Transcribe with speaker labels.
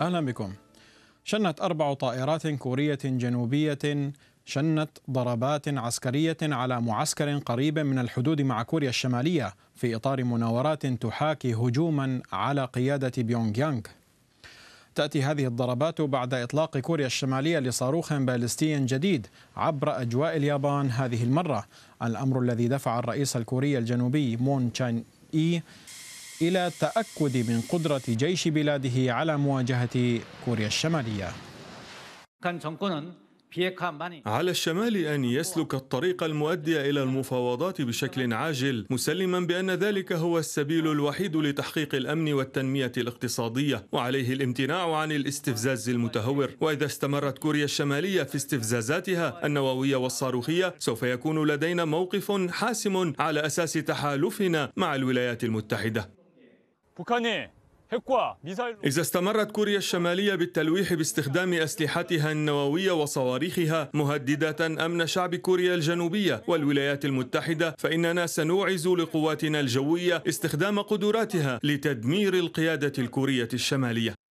Speaker 1: أهلا بكم شنت أربع طائرات كورية جنوبية شنت ضربات عسكرية على معسكر قريب من الحدود مع كوريا الشمالية في إطار مناورات تحاكي هجوما على قيادة بيونغ يانغ تأتي هذه الضربات بعد إطلاق كوريا الشمالية لصاروخ باليستي جديد عبر أجواء اليابان هذه المرة الأمر الذي دفع الرئيس الكوري الجنوبي مون تشان إي إلى التأكد من قدرة جيش بلاده على مواجهة كوريا الشمالية
Speaker 2: على الشمال أن يسلك الطريق المؤدي إلى المفاوضات بشكل عاجل مسلما بأن ذلك هو السبيل الوحيد لتحقيق الأمن والتنمية الاقتصادية وعليه الامتناع عن الاستفزاز المتهور وإذا استمرت كوريا الشمالية في استفزازاتها النووية والصاروخية سوف يكون لدينا موقف حاسم على أساس تحالفنا مع الولايات المتحدة إذا استمرت كوريا الشمالية بالتلويح باستخدام أسلحتها النووية وصواريخها مهددة أمن شعب كوريا الجنوبية والولايات المتحدة فإننا سنوعز لقواتنا الجوية استخدام قدراتها لتدمير القيادة الكورية الشمالية